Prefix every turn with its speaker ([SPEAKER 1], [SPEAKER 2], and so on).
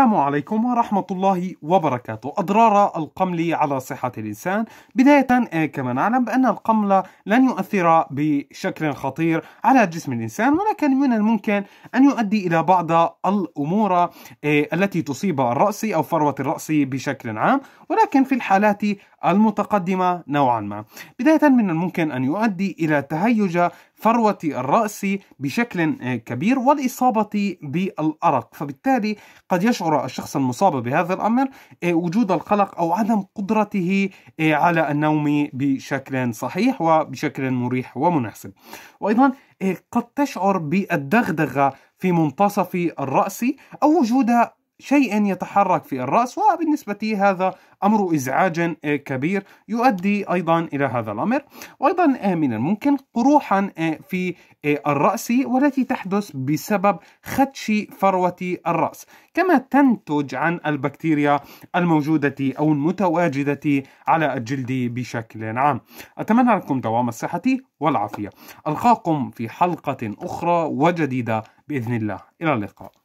[SPEAKER 1] السلام عليكم ورحمة الله وبركاته أضرار القمل على صحة الإنسان بداية آه، كما نعلم بأن القمل لن يؤثر بشكل خطير على جسم الإنسان ولكن من الممكن أن يؤدي إلى بعض الأمور آه، التي تصيب الرأس أو فروة الرأس بشكل عام ولكن في الحالات المتقدمة نوعا ما بداية من الممكن أن يؤدي إلى تهيج فروة الرأس بشكل آه، كبير والإصابة بالأرق فبالتالي قد يشعر الشخص المصاب بهذا الأمر آه، وجود القلق أو عدم قدرته آه، على النوم بشكل صحيح وبشكل مريح ومناسب وأيضا قد تشعر بالدغدغة في منتصف الرأس أو وجود شيء يتحرك في الرأس وبالنسبة هذا أمر إزعاج كبير يؤدي أيضا إلى هذا الأمر وأيضا آه، من الممكن قروحا آه، في آه، الرأس والتي تحدث بسبب خدش فروة الرأس كما تنتج عن البكتيريا الموجودة أو المتواجدة على الجلد بشكل عام أتمنى لكم دوام الصحة والعافية ألقاكم في حلقة أخرى وجديدة بإذن الله إلى اللقاء